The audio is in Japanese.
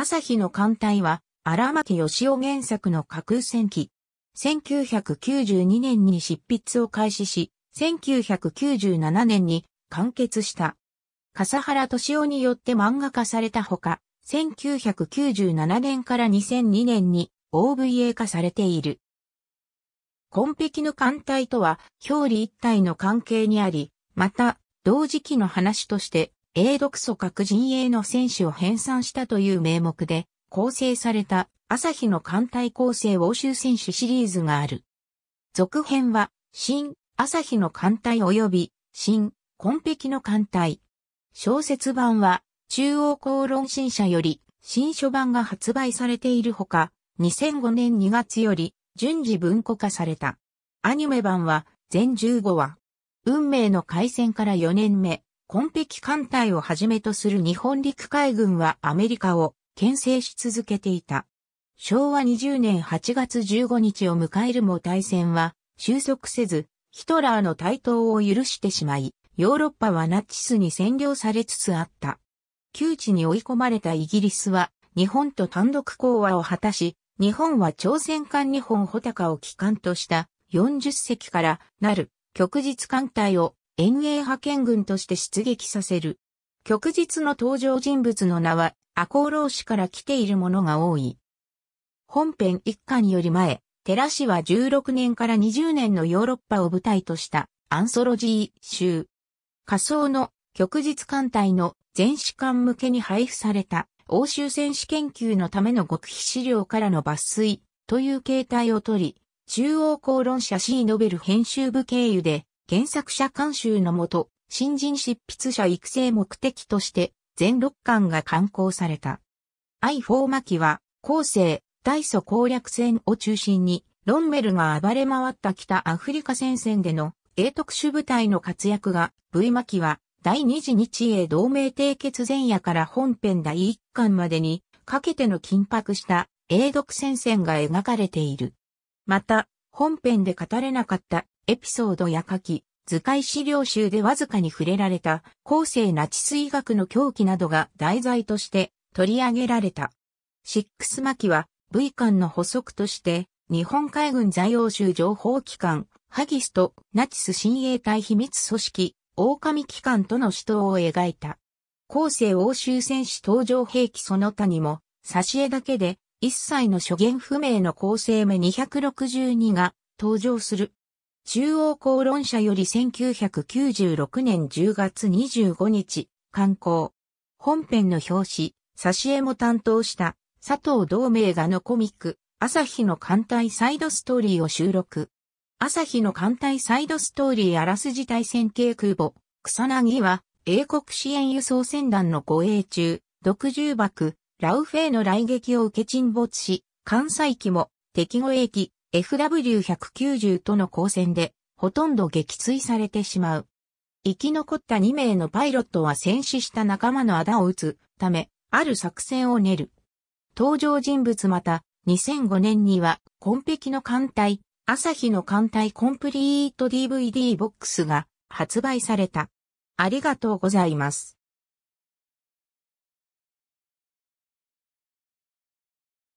朝日の艦隊は、荒牧義雄原作の架空戦記。1992年に執筆を開始し、1997年に完結した。笠原敏夫によって漫画化されたほか、1997年から2002年に OVA 化されている。紺碧の艦隊とは表裏一体の関係にあり、また、同時期の話として、英独祖各陣営の選手を編纂したという名目で構成された朝日の艦隊構成欧州選手シリーズがある。続編は、新、朝日の艦隊及び、新、紺碧の艦隊。小説版は、中央公論新社より、新書版が発売されているほか、2005年2月より、順次文庫化された。アニメ版は、全15話。運命の回線から4年目、紺碧艦隊をはじめとする日本陸海軍はアメリカを牽制し続けていた。昭和20年8月15日を迎えるも大戦は収束せず、ヒトラーの台頭を許してしまい、ヨーロッパはナチスに占領されつつあった。窮地に追い込まれたイギリスは日本と単独講和を果たし、日本は朝鮮艦日本穂高を機関とした40隻からなる旭日艦隊を遠泳派遣軍として出撃させる。旭日の登場人物の名は、赤穂浪士から来ているものが多い。本編一巻より前、寺氏は16年から20年のヨーロッパを舞台としたアンソロジー集。仮想の旭日艦隊の全士官向けに配布された欧州戦士研究のための極秘資料からの抜粋という形態をとり、中央公論社 C ノベル編集部経由で原作者監修のもと、新人執筆者育成目的として全6巻が刊行された。i4 巻は、後世、大祖攻略戦を中心に、ロンメルが暴れ回った北アフリカ戦線での英特殊部隊の活躍が、V 巻は、第二次日英同盟締結前夜から本編第一巻までにかけての緊迫した英独戦線が描かれている。また、本編で語れなかったエピソードや書き、図解資料集でわずかに触れられた、後世ナチス医学の狂気などが題材として取り上げられた。シックス巻きは、V 館の補足として、日本海軍在欧州情報機関、ハギスとナチス親衛隊秘密組織、狼機関との死闘を描いた。後世欧州戦士登場兵器その他にも、挿絵だけで、一切の所言不明の構成目262が登場する。中央公論社より1996年10月25日、刊行。本編の表紙、挿絵も担当した佐藤同名画のコミック、朝日の艦隊サイドストーリーを収録。朝日の艦隊サイドストーリーあらすじ対戦系空母、草薙は、英国支援輸送船団の護衛中、毒重爆、ラウフェイの来撃を受け沈没し、関西機も敵護衛機、FW190 との交戦で、ほとんど撃墜されてしまう。生き残った2名のパイロットは戦死した仲間の仇を撃つため、ある作戦を練る。登場人物また、2005年には、紺キの艦隊、朝日の艦隊コンプリート DVD ボックスが発売された。ありがとうございます。